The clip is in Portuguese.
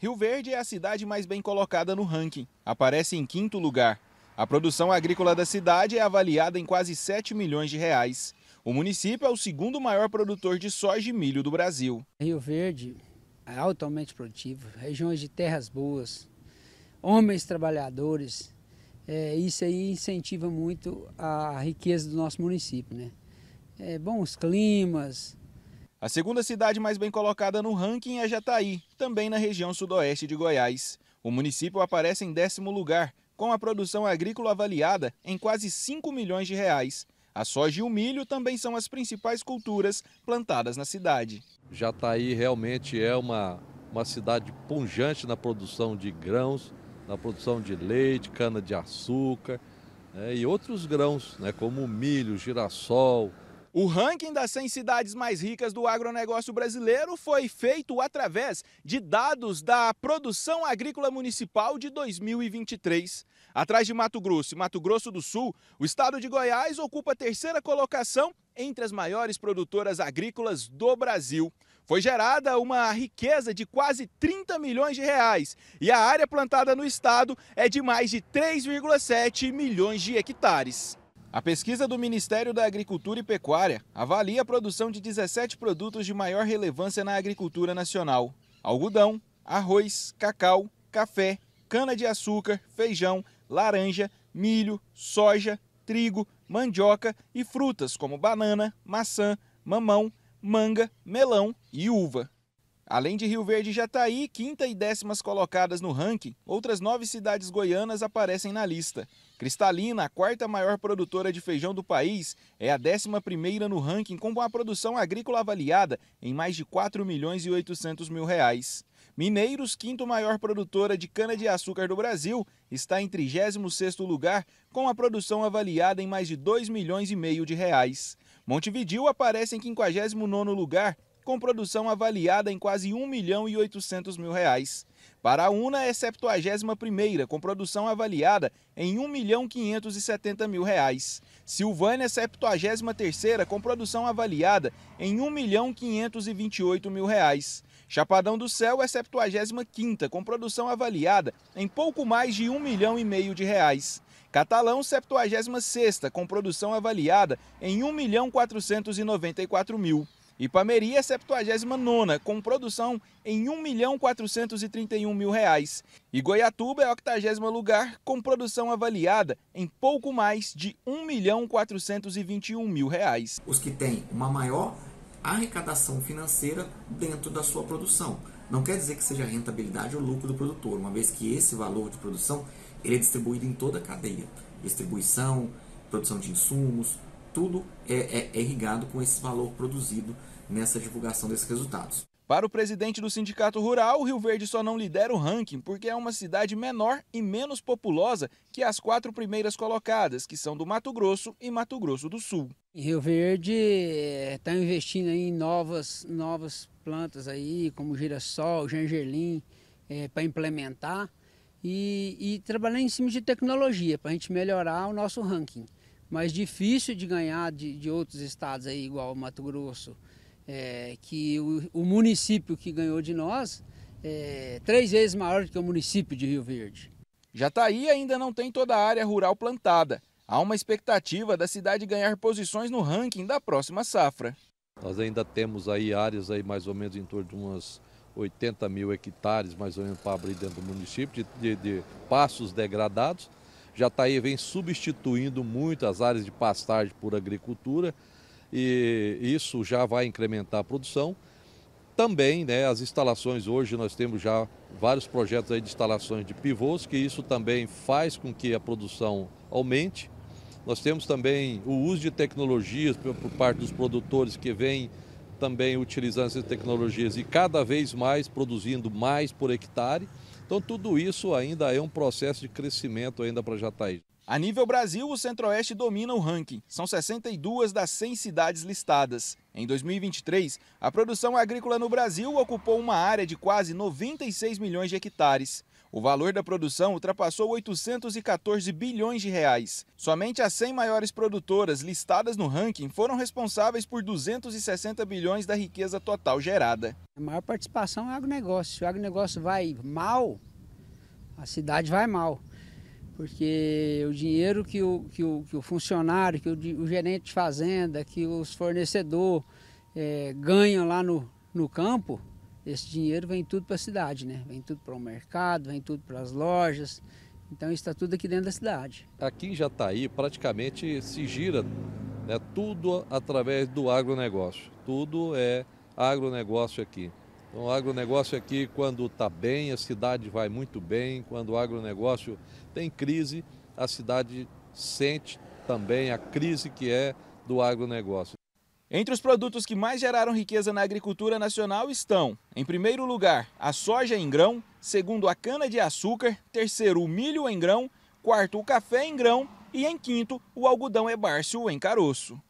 Rio Verde é a cidade mais bem colocada no ranking, aparece em quinto lugar. A produção agrícola da cidade é avaliada em quase 7 milhões de reais. O município é o segundo maior produtor de soja e milho do Brasil. Rio Verde é altamente produtivo, regiões de terras boas, homens trabalhadores. É, isso aí incentiva muito a riqueza do nosso município. Né? É, bons climas, a segunda cidade mais bem colocada no ranking é Jataí, também na região sudoeste de Goiás. O município aparece em décimo lugar, com a produção agrícola avaliada em quase 5 milhões de reais. A soja e o milho também são as principais culturas plantadas na cidade. Jataí realmente é uma, uma cidade punjante na produção de grãos, na produção de leite, cana-de-açúcar né, e outros grãos, né, como milho, girassol, o ranking das 100 cidades mais ricas do agronegócio brasileiro foi feito através de dados da produção agrícola municipal de 2023. Atrás de Mato Grosso e Mato Grosso do Sul, o estado de Goiás ocupa a terceira colocação entre as maiores produtoras agrícolas do Brasil. Foi gerada uma riqueza de quase 30 milhões de reais e a área plantada no estado é de mais de 3,7 milhões de hectares. A pesquisa do Ministério da Agricultura e Pecuária avalia a produção de 17 produtos de maior relevância na agricultura nacional: algodão, arroz, cacau, café, cana-de-açúcar, feijão, laranja, milho, soja, trigo, mandioca e frutas como banana, maçã, mamão, manga, melão e uva. Além de Rio Verde e Jataí, tá quinta e décimas colocadas no ranking, outras nove cidades goianas aparecem na lista. Cristalina, a quarta maior produtora de feijão do país, é a décima primeira no ranking com uma produção agrícola avaliada em mais de 4 milhões e 800 mil reais. Mineiros, quinto maior produtora de cana-de-açúcar do Brasil, está em 36º lugar, com a produção avaliada em mais de 2 milhões e meio de reais. Montevidil aparece em 59º lugar, com produção avaliada em quase 1 milhão e 800 mil reais. Paraúna é 71ª, com produção avaliada em 1 milhão 570 mil reais. Silvânia é 73ª, com produção avaliada em 1 milhão 528 mil reais. Chapadão do Céu é 75ª, com produção avaliada em pouco mais de 1 milhão e meio de reais. Catalão, 76ª, com produção avaliada em 1 milhão 494 mil. Ipameri é 79 com produção em R$ 1.431.000. reais. E Goiatuba é 80 lugar, com produção avaliada em pouco mais de R$ 1.421.000. reais. Os que têm uma maior arrecadação financeira dentro da sua produção. Não quer dizer que seja a rentabilidade ou lucro do produtor, uma vez que esse valor de produção ele é distribuído em toda a cadeia. Distribuição, produção de insumos, tudo é, é, é irrigado com esse valor produzido nessa divulgação desses resultados. Para o presidente do Sindicato Rural, o Rio Verde só não lidera o ranking porque é uma cidade menor e menos populosa que as quatro primeiras colocadas, que são do Mato Grosso e Mato Grosso do Sul. Rio Verde está eh, investindo em novas, novas plantas aí, como girassol, gergelim, é, eh, para implementar e, e trabalhar em cima de tecnologia para a gente melhorar o nosso ranking mas difícil de ganhar de, de outros estados aí, igual o Mato Grosso, é, que o, o, município que ganhou de nós é três vezes maior do que o município de Rio Verde. Jataí ainda não tem toda a área rural plantada. Há uma expectativa da cidade ganhar posições no ranking da próxima safra. Nós ainda temos aí áreas aí mais ou menos em torno de umas 80 mil hectares, mais ou menos, para abrir dentro do município, de, de, de passos degradados Jataí vem substituindo muitas áreas de pastagem por agricultura e isso já vai incrementar a produção. Também né, as instalações, hoje nós temos já vários projetos aí de instalações de pivôs, que isso também faz com que a produção aumente. Nós temos também o uso de tecnologias por parte dos produtores que vêm também utilizando essas tecnologias e cada vez mais produzindo mais por hectare. Então tudo isso ainda é um processo de crescimento ainda para Jataí. A nível Brasil, o Centro-Oeste domina o ranking. São 62 das 100 cidades listadas. Em 2023, a produção agrícola no Brasil ocupou uma área de quase 96 milhões de hectares. O valor da produção ultrapassou 814 bilhões de reais. Somente as 100 maiores produtoras listadas no ranking foram responsáveis por 260 bilhões da riqueza total gerada. A maior participação é o agronegócio. Se o agronegócio vai mal, a cidade vai mal. Porque o dinheiro que o, que o, que o funcionário, que o, o, gerente de fazenda, que os fornecedores eh, é, ganham lá no, no campo, esse dinheiro vem tudo para a cidade, né? Vem tudo para o mercado, vem tudo para as lojas. Então está tudo aqui dentro da cidade. Aqui em Jataí praticamente se gira né, tudo através do agronegócio. Tudo é agronegócio aqui. Então, o agronegócio é aqui, quando está bem, a cidade vai muito bem. Quando o agronegócio tem crise, a cidade sente também a crise que é do agronegócio. Entre os produtos que mais geraram riqueza na agricultura nacional estão, em primeiro lugar, a soja em grão, segundo a cana-de-açúcar, terceiro, o milho em grão, quarto, o café em grão e, em quinto, o algodão ebárcio em caroço.